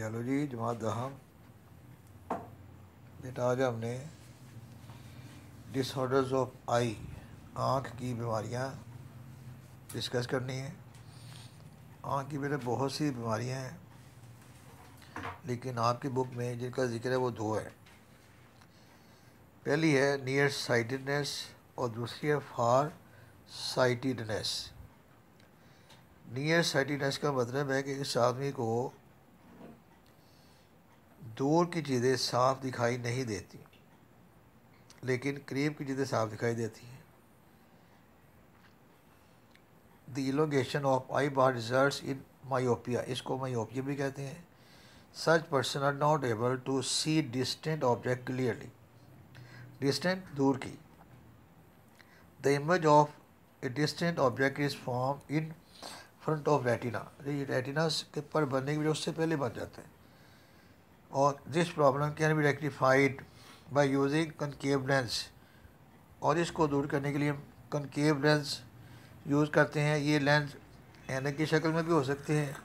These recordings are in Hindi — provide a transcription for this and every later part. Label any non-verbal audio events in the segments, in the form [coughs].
हेलो जी जमात दहम बेटा आज हमने डिसऑर्डर्स ऑफ आई आँख की बीमारियाँ डिस्कस करनी है आँख की मेरे बहुत सी बीमारियाँ हैं लेकिन आपकी बुक में जिनका जिक्र है वो दो है पहली है नियर साइटेडनेस और दूसरी है फार साइटेडनेस नियर साइटेडनेस का मतलब है कि इस आदमी को दूर की चीज़ें साफ दिखाई नहीं देती लेकिन करीब की चीज़ें साफ दिखाई देती हैं the elongation of eye ball result in myopia इसको माओपिया भी कहते हैं such person are not able to see distant object clearly distant दूर की the image of a distant object is form in front of retina ये रेटिना के पर बनने की वजह उससे पहले बन जाते हैं और this problem can be rectified by using concave lens और इसको दूर करने के लिए हम लेंस यूज़ करते हैं ये लेंस एनक की शक्ल में भी हो सकते हैं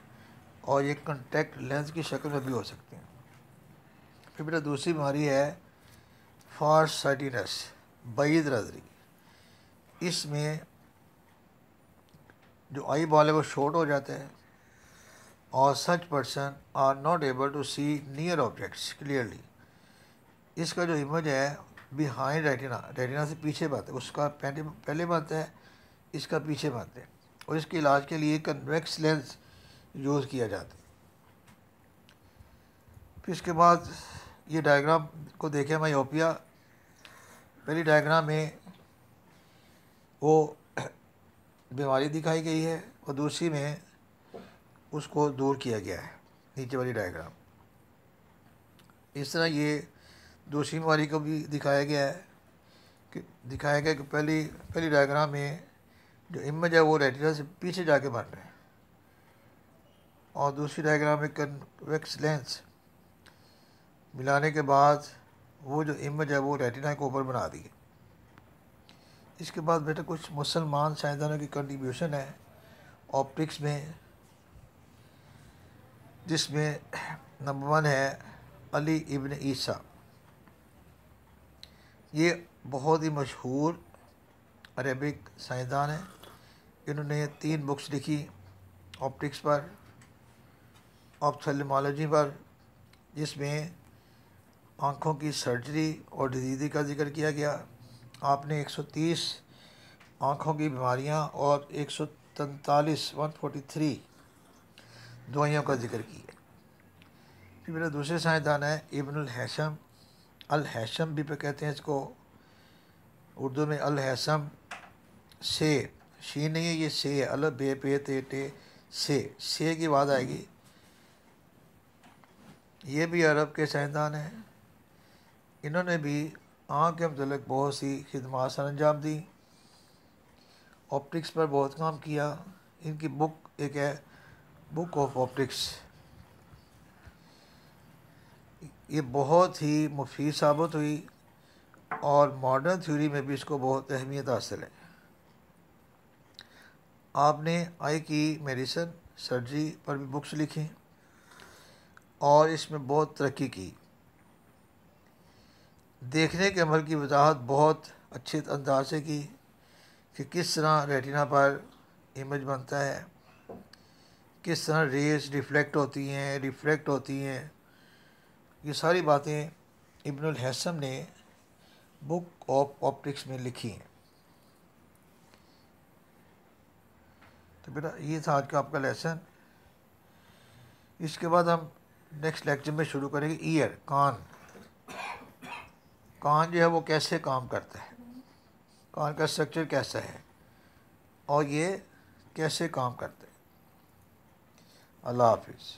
और ये कंटेक्ट लेंस की शक्ल में भी हो सकते हैं फिर बेटा दूसरी बीमारी है फार साइटिनस बैद नजरी इसमें जो आई बॉल है वो शॉर्ट हो जाता है और such person are not able to see near objects clearly इसका जो इमेज है बिहाइंड रेटिना रेटिना से पीछे बात है उसका पहले पहले बात है इसका पीछे बात है और इसके इलाज के लिए कन्वेक्स लेंस यूज़ किया जाता है फिर इसके बाद ये डायग्राम को देखें मायोपिया पहली डायग्राम में वो [coughs] बीमारी दिखाई गई है और दूसरी में उसको दूर किया गया है नीचे वाली डायग्राम इस तरह ये दोषी बीमारी को भी दिखाया गया है कि दिखाया गया कि पहली पहली डायग्राम में जो इमेज है वो रेटिना से पीछे जाके बन रहे हैं और दूसरी डायग्राम में कन्वेक्स लेंस मिलाने के बाद वो जो इमेज है वो रेटिना के ऊपर बना दी इसके बाद बेटा कुछ मुसलमान साइंसदानों की कंट्रीब्यूशन है ऑप्टिक्स में जिसमें नंबर वन है अली इबन ईसा ये बहुत ही मशहूर अरेबिक साइंसदान हैं इन्होंने तीन बुक्स लिखी ऑप्टिक्स पर ऑप्थलमोलॉजी पर जिसमें आँखों की सर्जरी और डिजीज़ी का जिक्र किया गया आपने 130 आँखों की बीमारियां और एक सौ तैंतालीस वन फोर्टी थ्री दुआइयों का जिक्र किया फिर मेरा दूसरे साइंसदान है इबन हैशम अल भी पे कहते हैं इसको उर्दू में अल से शी नहीं है ये से अल बे पे ते टे से से की बात आएगी ये भी अरब के साइंसदान हैं इन्होंने भी आँख के मतलब बहुत सी खदमात सर अंजाम दी ऑप्टिक्स पर बहुत काम किया इनकी बुक एक है बुक ऑफ ऑप्टिक्स ये बहुत ही मुफीद साबित हुई और मॉडर्न थ्योरी में भी इसको बहुत अहमियत हासिल है आपने आई की मेडिसन सर्जरी पर भी बुक्स लिखी और इसमें बहुत तरक्की की देखने के अमल की वजाहत बहुत अच्छे अंदाज से की कि किस तरह रेटिना पर इमेज बनता है किस तरह रेस रिफ्लेक्ट होती हैं रिफ्लेक्ट होती हैं ये सारी बातें इब्नुल हैसम ने बुक ऑफ ऑप्टिक्स में लिखी हैं तो बेटा ये था आज का आपका लेसन इसके बाद हम नेक्स्ट लेक्चर में शुरू करेंगे ईयर कान कान जो है वो कैसे काम करता है कान का स्ट्रक्चर कैसा है और ये कैसे काम करते हैं अल्लाह हाफिज़